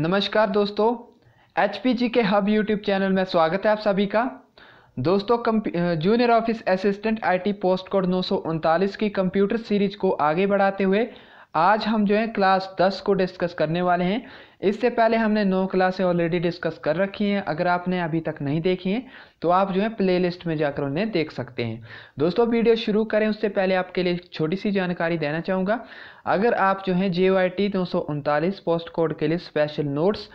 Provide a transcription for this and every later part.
नमस्कार दोस्तों एच के हब यूट्यूब चैनल में स्वागत है आप सभी का दोस्तों junior office assistant IT post code नौ की कंप्यूटर सीरीज को आगे बढ़ाते हुए आज हम जो है क्लास दस को डिस्कस करने वाले हैं इससे पहले हमने नौ क्लासें ऑलरेडी डिस्कस कर रखी हैं अगर आपने अभी तक नहीं देखी हैं तो आप जो है प्लेलिस्ट में जाकर उन्हें देख सकते हैं दोस्तों वीडियो शुरू करें उससे पहले आपके लिए छोटी सी जानकारी देना चाहूँगा अगर आप जो है जे वाई टी दो सौ उनतालीस पोस्ट कोड के लिए special notes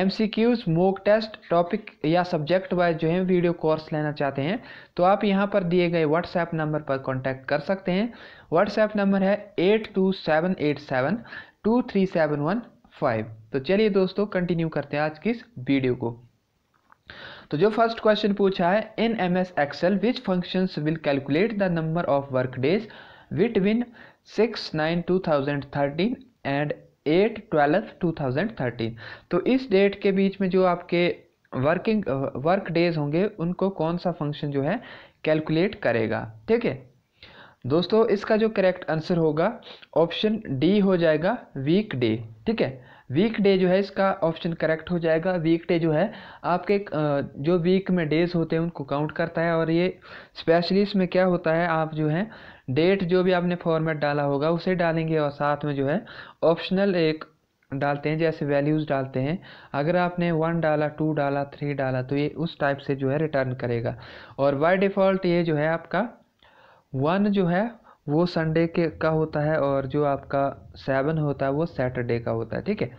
M C Qs mock test topic या सब्जेक्ट वाइज जो है वीडियो कोर्स लेना चाहते हैं तो आप यहाँ पर दिए गए व्हाट्सएप नंबर पर कॉन्टैक्ट कर सकते हैं व्हाट्सएप नंबर है eight two seven eight seven two three seven one five तो चलिए दोस्तों कंटिन्यू करते हैं आज की इस वीडियो को तो जो फर्स्ट क्वेश्चन पूछा है in M S Excel which function will calculate the number of work days between six nine two thousand thirteen and eight twelfth two thousand thirteen तो इस डेट के बीच में जो आपके वर्किंग वर्क डेज होंगे उनको कौन सा फंक्शन जो है कैलकुलेट करेगा ठीक है दोस्तों इसका जो करेक्ट आंसर होगा ऑप्शन डी हो जाएगा वीक डे ठीक है वीक डे जो है इसका ऑप्शन करेक्ट हो जाएगा वीक डे जो है आपके जो वीक में डेज होते हैं उनको काउंट करता है और ये स्पेशली इसमें क्या होता है आप जो है डेट जो भी आपने फॉर्मेट डाला होगा उसे डालेंगे और साथ में जो है ऑप्शनल एक डालते हैं जैसे वैल्यूज़ डालते हैं अगर आपने वन डाला टू डाला थ्री डाला तो ये उस टाइप से जो है रिटर्न करेगा और बाई डिफ़ॉल्ट ये जो है आपका वन जो है वो संडे के का होता है और जो आपका सेवन होता है वो सैटरडे का होता है ठीक है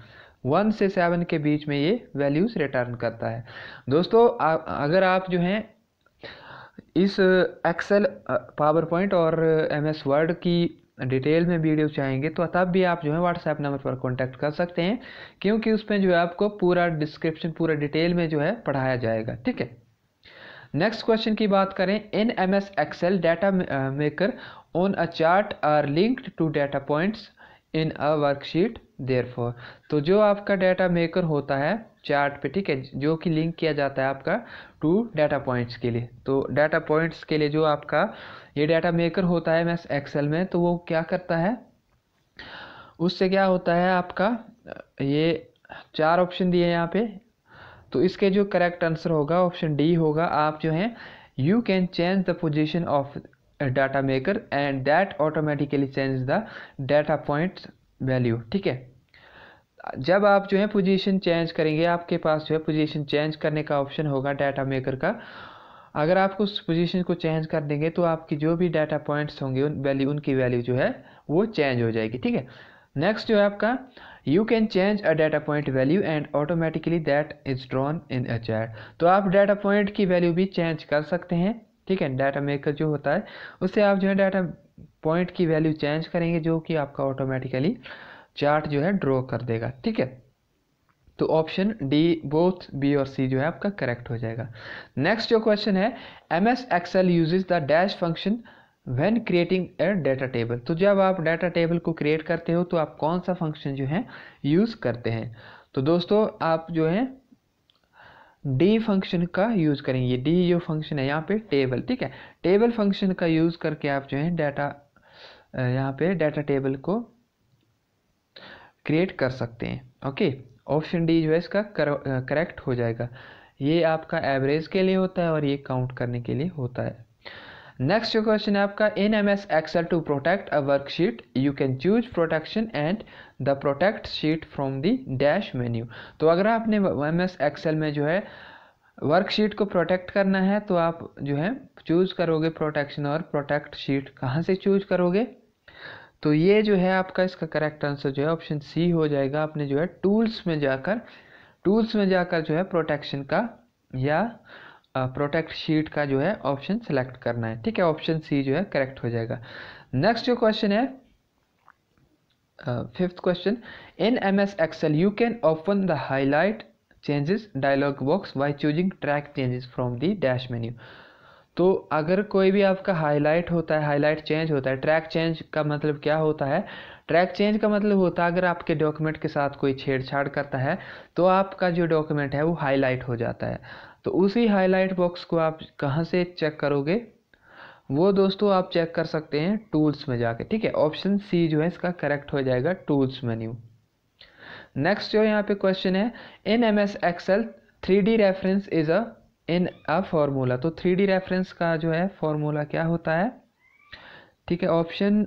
वन से सेवन के बीच में ये वैल्यूज़ रिटर्न करता है दोस्तों आ, अगर आप जो हैं इस एक्सेल पावर पॉइंट और एम एस वर्ड की डिटेल में वीडियो चाहेंगे तो तब भी आप जो है व्हाट्सएप नंबर पर कॉन्टैक्ट कर सकते हैं क्योंकि उसमें जो है आपको पूरा डिस्क्रिप्शन पूरा डिटेल में जो है पढ़ाया जाएगा ठीक है नेक्स्ट क्वेश्चन की बात करें in M S Excel data marker on a chart are linked to data points in a worksheet for तो जो आपका डाटा मेकर होता है चार्ट पे ठीक है जो कि लिंक किया जाता है आपका टू डाटा पॉइंट्स के लिए तो डाटा पॉइंट्स के लिए जो आपका ये डाटा मेकर होता है मैस एक्सेल में तो वो क्या करता है उससे क्या होता है आपका ये चार ऑप्शन दिए हैं यहाँ पे तो इसके जो करेक्ट आंसर होगा ऑप्शन डी होगा आप जो हैं you can change the position of data marker and that automatically change the data point value ठीक है जब आप जो है पोजीशन चेंज करेंगे आपके पास जो है पोजीशन चेंज करने का ऑप्शन होगा डाटा मेकर का अगर आप उस पोजीशन को चेंज कर देंगे तो आपकी जो भी डाटा पॉइंट्स होंगे उन वैल्यू उनकी वैल्यू जो है वो चेंज हो जाएगी ठीक है नेक्स्ट जो है आपका you can change a data point value and automatically that is drawn in a chart तो आप डाटा पॉइंट की वैल्यू भी चेंज कर सकते हैं ठीक है डाटा मेकर जो होता है उससे आप जो है डाटा पॉइंट की वैल्यू चेंज करेंगे जो कि आपका ऑटोमेटिकली चार्ट जो है ड्रॉ कर देगा ठीक है तो ऑप्शन डी बोथ बी और सी जो है आपका करेक्ट हो जाएगा नेक्स्ट जो क्वेश्चन है M S Excel use the dash function when creating a data table तो जब आप डाटा टेबल को क्रिएट करते हो तो आप कौन सा फंक्शन जो है यूज़ करते हैं तो दोस्तों आप जो है डी फंक्शन का यूज़ करेंगे डी जो फंक्शन है यहाँ पे टेबल ठीक है टेबल फंक्शन का यूज़ करके आप जो है डाटा यहाँ पे डाटा टेबल को क्रिएट कर सकते हैं ओके ऑप्शन डी जो है इसका करेक्ट हो जाएगा ये आपका एवरेज के लिए होता है और ये काउंट करने के लिए होता है नेक्स्ट जो क्वेश्चन है आपका in M S Excel to protect a worksheet you can choose protection and the protect sheet from the dash menu तो अगर आपने एम एस एक्सएल में जो है वर्कशीट को प्रोटेक्ट करना है तो आप जो है चूज करोगे प्रोटेक्शन और प्रोटेक्ट शीट कहाँ से चूज करोगे तो ये जो है आपका इसका करेक्ट आंसर जो है ऑप्शन सी हो जाएगा आपने जो है टूल्स में जाकर टूल्स में जाकर जो है प्रोटेक्शन का या प्रोटेक्ट शीट का जो है ऑप्शन सेलेक्ट करना है ठीक है ऑप्शन सी जो है करेक्ट हो जाएगा नेक्स्ट जो क्वेश्चन है fifth question in M S Excel you can open the highlight changes dialog box by choosing track changes from the dash menu तो अगर कोई भी आपका हाईलाइट होता है हाईलाइट चेंज होता है ट्रैक चेंज का मतलब क्या होता है ट्रैक चेंज का मतलब होता है अगर आपके डॉक्यूमेंट के साथ कोई छेड़छाड़ करता है तो आपका जो डॉक्यूमेंट है वो हाईलाइट हो जाता है तो उसी हाईलाइट बॉक्स को आप कहाँ से चेक करोगे वो दोस्तों आप चेक कर सकते हैं टूल्स में जाके ठीक है ऑप्शन सी जो है इसका करेक्ट हो जाएगा टूल्स मेन्यू नेक्स्ट जो यहाँ पे क्वेश्चन है in M S Excel three D reference is a in a formula तो थ्री डी रेफरेंस का जो है फॉर्मूला क्या होता है ठीक है ऑप्शन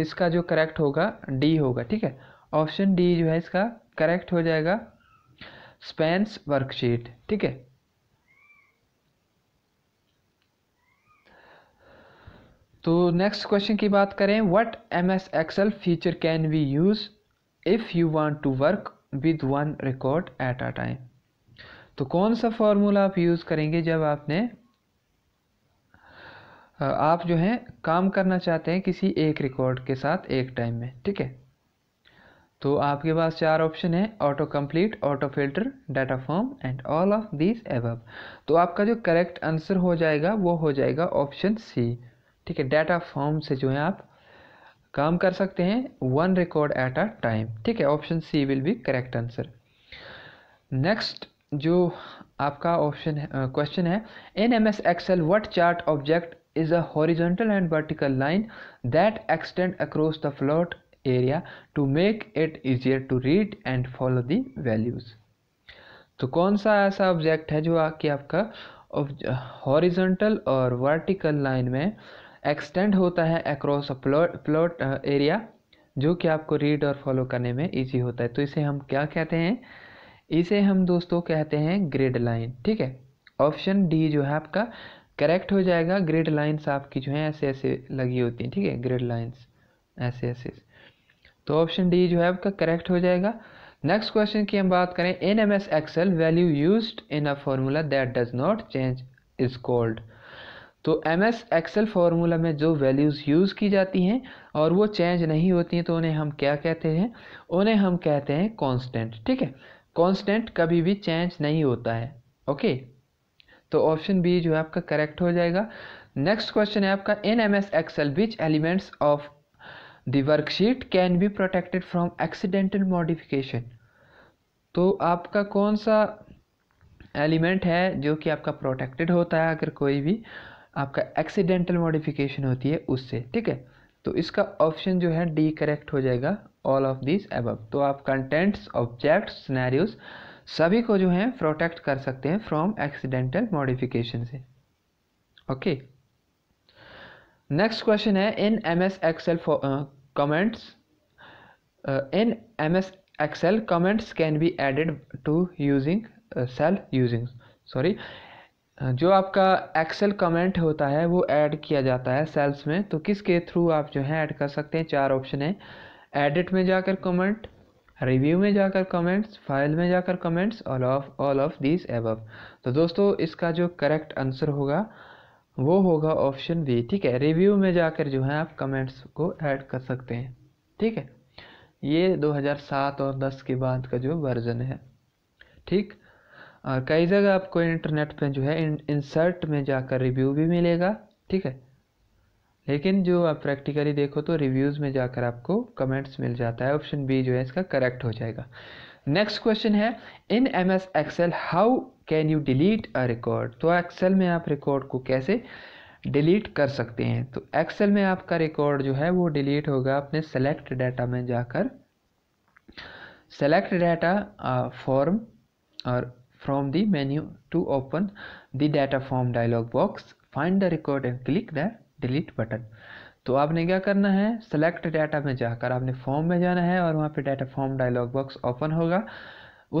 इसका जो करेक्ट होगा डी होगा ठीक है ऑप्शन डी जो है इसका करेक्ट हो जाएगा स्पेंस वर्कशीट ठीक है तो नेक्स्ट क्वेश्चन की बात करें what M S Excel feature can we use if you want to work with one record at a time तो कौन सा फॉर्मूला आप यूज़ करेंगे जब आपने आप जो है काम करना चाहते हैं किसी एक रिकॉर्ड के साथ एक टाइम में ठीक है तो आपके पास चार ऑप्शन है auto complete auto filter data form and all of this above तो आपका जो करेक्ट आंसर हो जाएगा वो हो जाएगा ऑप्शन सी ठीक है डाटा फॉर्म से जो है आप काम कर सकते हैं one record at a time ठीक है option C will be correct answer next जो आपका ऑप्शन है क्वेश्चन है in M S Excel what chart object is a horizontal and vertical line that extend across the plot area to make it easier to read and follow the values तो कौन सा ऐसा object है जो आके आपका horizontal और vertical line में एक्सटेंड होता है अक्रॉस प्लॉट प्लॉट एरिया जो कि आपको रीड और फॉलो करने में ईजी होता है तो इसे हम क्या कहते हैं इसे हम दोस्तों कहते हैं ग्रिड लाइन ठीक है ऑप्शन डी जो है आपका करेक्ट हो जाएगा ग्रिड लाइन्स आपकी जो है ऐसे ऐसे लगी होती हैं ठीक है ग्रिड लाइन्स ऐसे ऐसे तो ऑप्शन डी जो है आपका करेक्ट हो जाएगा नेक्स्ट क्वेश्चन की हम बात करें in M S Excel value use in a formula that does not change is called तो एम एस एक्सएल फार्मूला में जो वैल्यूज़ यूज़ की जाती हैं और वो चेंज नहीं होती हैं तो उन्हें हम क्या कहते हैं उन्हें हम कहते हैं कॉन्स्टेंट ठीक है कांस्टेंट कभी भी चेंज नहीं होता है ओके तो ऑप्शन बी जो है आपका करेक्ट हो जाएगा नेक्स्ट क्वेश्चन है आपका in M S Excel which elements of the worksheet can be protected from accidental modification तो आपका कौन सा एलिमेंट है जो कि आपका प्रोटेक्टेड होता है अगर कोई भी आपका एक्सीडेंटल मॉडिफिकेशन होती है उससे ठीक है तो इसका ऑप्शन जो है डी करेक्ट हो जाएगा ऑल ऑफ दिस एबव तो आप कंटेंट्स ऑब्जेक्ट सिनेरियोस सभी को जो है प्रोटेक्ट कर सकते हैं फ्रॉम एक्सीडेंटल मॉडिफिकेशन से ओके नेक्स्ट क्वेश्चन है in M S Excel comments in M S Excel comments can be added to using cell using sorry जो आपका एक्सेल कमेंट होता है वो ऐड किया जाता है सेल्स में तो किसके थ्रू आप जो है ऐड कर सकते हैं चार ऑप्शन है एडिट में जाकर कमेंट रिव्यू में जाकर कमेंट्स फाइल में जाकर comments all of all of this above तो दोस्तों इसका जो करेक्ट आंसर होगा वो होगा ऑप्शन बी ठीक है रिव्यू में जाकर जो है आप कमेंट्स को ऐड कर सकते हैं ठीक है ये 2007 और 10 के बाद का जो वर्जन है ठीक और कई जगह आपको इंटरनेट पे जो है इंसर्ट में जाकर रिव्यू भी मिलेगा ठीक है लेकिन जो आप प्रैक्टिकली देखो तो रिव्यूज़ में जाकर आपको कमेंट्स मिल जाता है ऑप्शन बी जो है इसका करेक्ट हो जाएगा नेक्स्ट क्वेश्चन है in M S Excel how can you delete a record तो एक्सेल में आप रिकॉर्ड को कैसे डिलीट कर सकते हैं तो एक्सेल में आपका रिकॉर्ड जो है वो डिलीट होगा अपने सेलेक्ट डाटा में जाकर सेलेक्ट डाटा फॉर्म और from the menu to open the data form dialog box find the record and click the delete button तो आपने क्या करना है सेलेक्ट डाटा में जाकर आपने फॉर्म में जाना है और वहाँ पे data form dialog box open होगा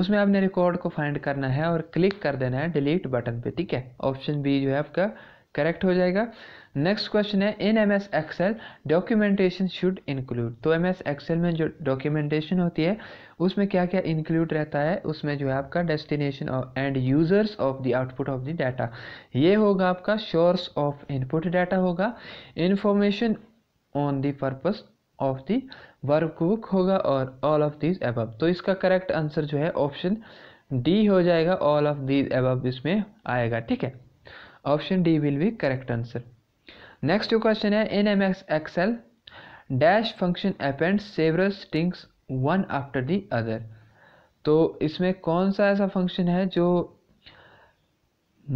उसमें आपने रिकॉर्ड को फाइंड करना है और क्लिक कर देना है डिलीट बटन पे ठीक है ऑप्शन बी जो है आपका करेक्ट हो जाएगा नेक्स्ट क्वेश्चन है in M S Excel documentation should include तो एम एस एक्सेल में जो डॉक्यूमेंटेशन होती है उसमें क्या क्या इंक्लूड रहता है उसमें जो है आपका destination and users of the output of the data ये होगा आपका सोर्स ऑफ इनपुट डाटा होगा information on the purpose of the workbook होगा और ऑल ऑफ दीज एब तो इसका करेक्ट आंसर जो है ऑप्शन डी हो जाएगा ऑल ऑफ दीज एबब इसमें आएगा ठीक है option D will be correct answer next जो क्वेश्चन है in M X Excel dash function append several strings one after the other तो इसमें कौन सा ऐसा फंक्शन है जो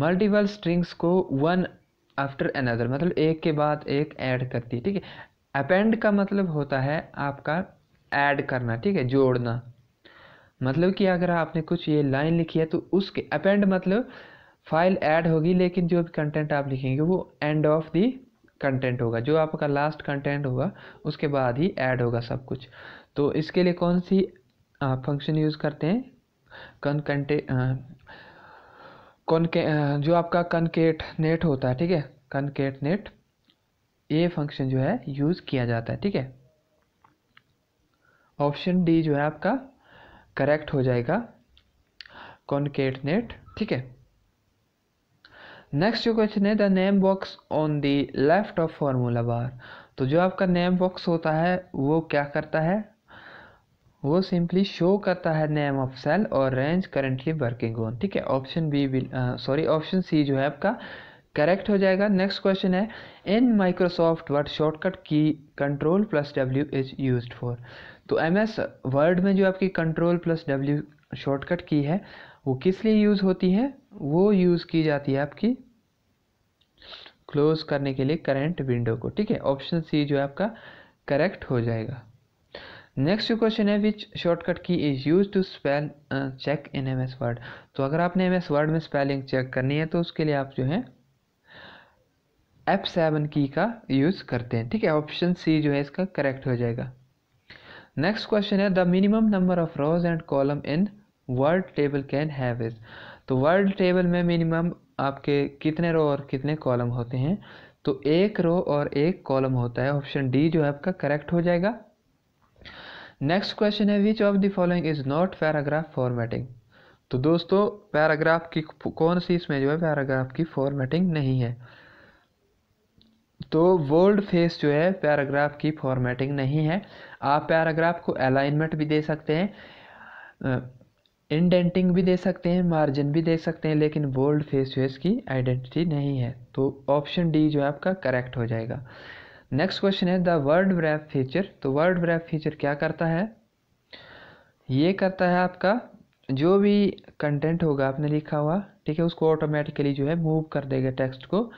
मल्टीपल स्ट्रिंग्स को वन आफ्टर अनदर मतलब एक के बाद एक ऐड करती है ठीक है अपेंड का मतलब होता है आपका ऐड करना ठीक है जोड़ना मतलब कि अगर आपने कुछ ये लाइन लिखी है तो उसके अपेंड मतलब फाइल ऐड होगी लेकिन जो भी कंटेंट आप लिखेंगे वो एंड ऑफ दी कंटेंट होगा जो आपका लास्ट कंटेंट होगा उसके बाद ही ऐड होगा सब कुछ तो इसके लिए कौन सी फंक्शन यूज़ करते हैं कन कंटे कॉनके जो आपका कनकेट नेट होता है ठीक है कनकेट नेट ये फंक्शन जो है यूज़ किया जाता है ठीक है ऑप्शन डी जो है आपका करेक्ट हो जाएगा कॉनकेट नेट ठीक है नेक्स्ट जो क्वेश्चन है the name box on the left of formula bar तो जो आपका नेम बॉक्स होता है वो क्या करता है वो सिंपली शो करता है नेम ऑफ सेल और रेंज करेंटली वर्किंग ऑन ठीक है option B sorry option C जो है आपका करेक्ट हो जाएगा नेक्स्ट क्वेश्चन है in Microsoft Word shortcut key control plus W is use for तो एम एस वर्ड में जो आपकी कंट्रोल प्लस डब्ल्यू शॉर्टकट की है वो किस लिए यूज़ होती है वो यूज़ की जाती है आपकी क्लोज करने के लिए करेंट विंडो को ठीक है ऑप्शन सी जो है आपका करेक्ट हो जाएगा नेक्स्ट क्वेश्चन है which shortcut key is use to spell check in M S Word तो अगर आपने एम एस वर्ड में स्पेलिंग चेक करनी है तो उसके लिए आप जो है एफ सेवन की का यूज़ करते हैं ठीक है ऑप्शन सी जो है इसका करेक्ट हो जाएगा नेक्स्ट क्वेश्चन है the minimum number of rows and column in word table can have is तो वर्ड टेबल में मिनिमम आपके कितने रो और कितने कॉलम होते हैं तो एक रो और एक कॉलम होता है ऑप्शन डी जो है आपका करेक्ट हो जाएगा नेक्स्ट क्वेश्चन है which of the following is not paragraph formatting तो दोस्तों पैराग्राफ की कौन सी इसमें जो है पैराग्राफ की फॉर्मेटिंग नहीं है तो वर्ल्ड फेस जो है पैराग्राफ की फॉर्मेटिंग नहीं है आप पैराग्राफ को अलाइनमेंट भी दे सकते हैं इंडेंटिंग भी दे सकते हैं मार्जिन भी दे सकते हैं लेकिन बोल्ड फेस वेस की आइडेंटिटी नहीं है तो ऑप्शन डी जो है आपका करेक्ट हो जाएगा नेक्स्ट क्वेश्चन है द वर्ड ब्रैप फीचर तो वर्ड ब्रैप फीचर क्या करता है ये करता है आपका जो भी कंटेंट होगा आपने लिखा हुआ ठीक है उसको ऑटोमेटिकली जो है मूव कर देगा टेक्स्ट को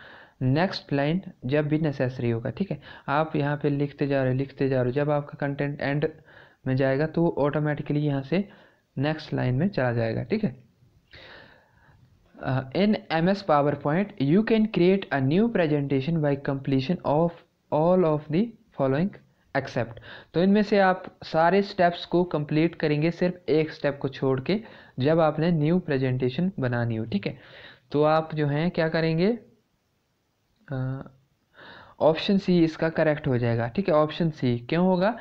नेक्स्ट लाइन जब भी नेसेसरी होगा ठीक है आप यहाँ पे लिखते जा रहे हो लिखते जा रहे हो जब आपका कंटेंट एंड में जाएगा तो ऑटोमेटिकली यहाँ से नेक्स्ट लाइन में चला जाएगा ठीक है in M S PowerPoint you can create a new presentation by completion of all of the following except तो इनमें से आप सारे स्टेप्स को कंप्लीट करेंगे सिर्फ एक स्टेप को छोड़ के जब आपने न्यू प्रेजेंटेशन बनानी हो ठीक है तो आप जो हैं क्या करेंगे ऑप्शन uh, सी इसका करेक्ट हो जाएगा ठीक है ऑप्शन सी क्यों होगा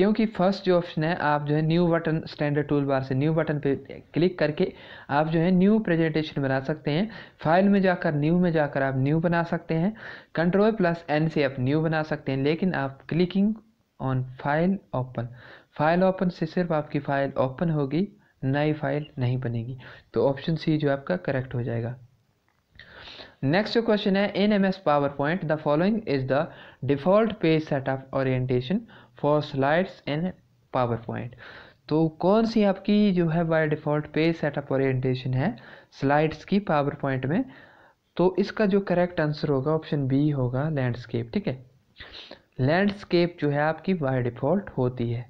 क्योंकि फर्स्ट जो ऑप्शन है आप जो है new button standard toolbar से न्यू बटन पे क्लिक करके आप जो है न्यू प्रेजेंटेशन बना सकते हैं फाइल में जाकर न्यू में जाकर आप न्यू बना सकते हैं कंट्रोल प्लस एन से आप न्यू बना सकते हैं लेकिन आप clicking on file open file open से सिर्फ आपकी फाइल ओपन होगी नई फाइल नहीं बनेगी तो ऑप्शन सी जो आपका करेक्ट हो जाएगा नेक्स्ट जो क्वेश्चन है in M S PowerPoint the following is the default page setup orientation for slides in PowerPoint तो कौन सी आपकी जो है by default page setup orientation है स्लाइड्स की पावर पॉइंट में तो इसका जो करेक्ट आंसर होगा ऑप्शन बी होगा लैंडस्केप ठीक है लैंडस्केप जो है आपकी बाय डिफ़ॉल्ट होती है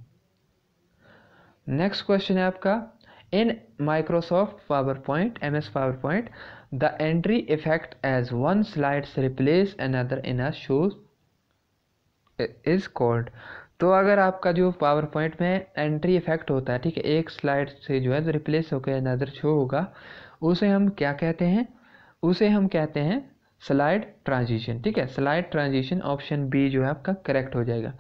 नेक्स्ट क्वेश्चन है आपका in Microsoft PowerPoint M S PowerPoint The entry effect as one slides replace another in a show is called तो अगर आपका जो पावर पॉइंट में एंट्री इफेक्ट होता है ठीक है एक स्लाइड से जो है रिप्लेस होकर अनदर शो होगा उसे हम क्या कहते हैं उसे हम कहते हैं स्लाइड ट्रांजिशन ठीक है स्लाइड ट्रांजिशन ऑप्शन बी जो है आपका करेक्ट हो जाएगा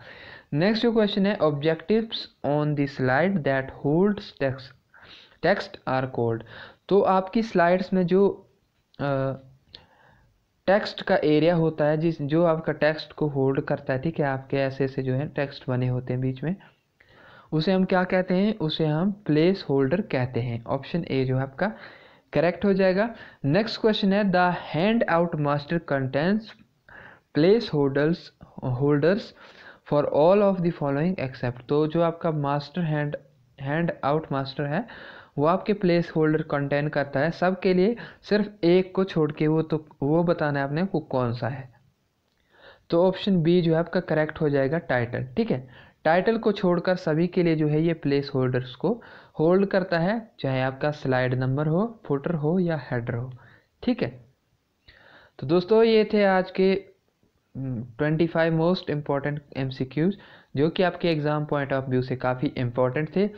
नेक्स्ट जो क्वेश्चन है objectives on the slide that hold text text are called तो आपकी स्लाइड्स में जो टेक्स्ट का एरिया होता है जिस जो आपका टेक्स्ट को होल्ड करता है ठीक है आपके ऐसे ऐसे जो है टेक्स्ट बने होते हैं बीच में उसे हम क्या कहते हैं उसे हम प्लेस होल्डर कहते हैं ऑप्शन ए जो है आपका करेक्ट हो जाएगा नेक्स्ट क्वेश्चन है the handout master contents placeholders holders for all of the following except तो जो आपका master hand handout master है वो आपके प्लेस होल्डर कंटेन करता है सब के लिए सिर्फ एक को छोड़ के वो तो वो बताना है आपने को कौन सा है तो ऑप्शन बी जो है आपका करेक्ट हो जाएगा टाइटल ठीक है टाइटल को छोड़कर सभी के लिए जो है ये प्लेस होल्डर्स को होल्ड करता है चाहे आपका स्लाइड नंबर हो फुटर हो या हेडर हो ठीक है तो दोस्तों ये थे आज के 25 मोस्ट इम्पॉर्टेंट एमसीक्यूज जो कि आपके एग्ज़ाम पॉइंट ऑफ व्यू से काफ़ी इम्पॉर्टेंट थे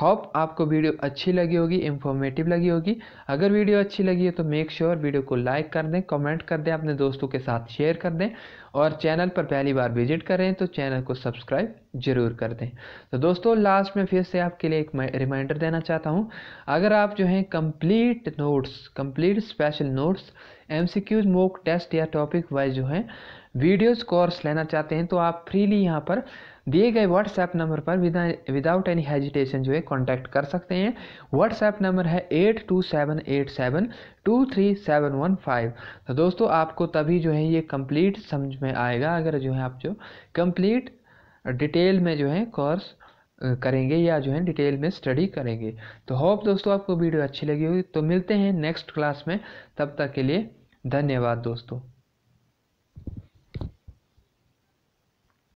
होप आपको वीडियो अच्छी लगी होगी इन्फॉर्मेटिव लगी होगी अगर वीडियो अच्छी लगी है तो मेक श्योर sure वीडियो को लाइक कर दें कमेंट कर दें अपने दोस्तों के साथ शेयर कर दें और चैनल पर पहली बार विजिट करें तो चैनल को सब्सक्राइब जरूर कर दें तो दोस्तों लास्ट में फिर से आपके लिए एक रिमाइंडर देना चाहता हूँ अगर आप जो हैं complete notes complete special notes M mock test या टॉपिक वाइज जो है वीडियोस कोर्स लेना चाहते हैं तो आप फ्रीली यहाँ पर दिए गए व्हाट्सएप नंबर पर विदा विदाउट एनी हेजिटेशन जो है कांटेक्ट कर सकते हैं व्हाट्सएप नंबर है eight two seven eight seven two three seven one five तो दोस्तों आपको तभी जो है ये कंप्लीट समझ में आएगा अगर जो है आप जो कंप्लीट डिटेल में जो है कोर्स करेंगे या जो है डिटेल में स्टडी करेंगे तो होप दोस्तों आपको वीडियो अच्छी लगी होगी तो मिलते हैं नेक्स्ट क्लास में तब तक के लिए धन्यवाद दोस्तों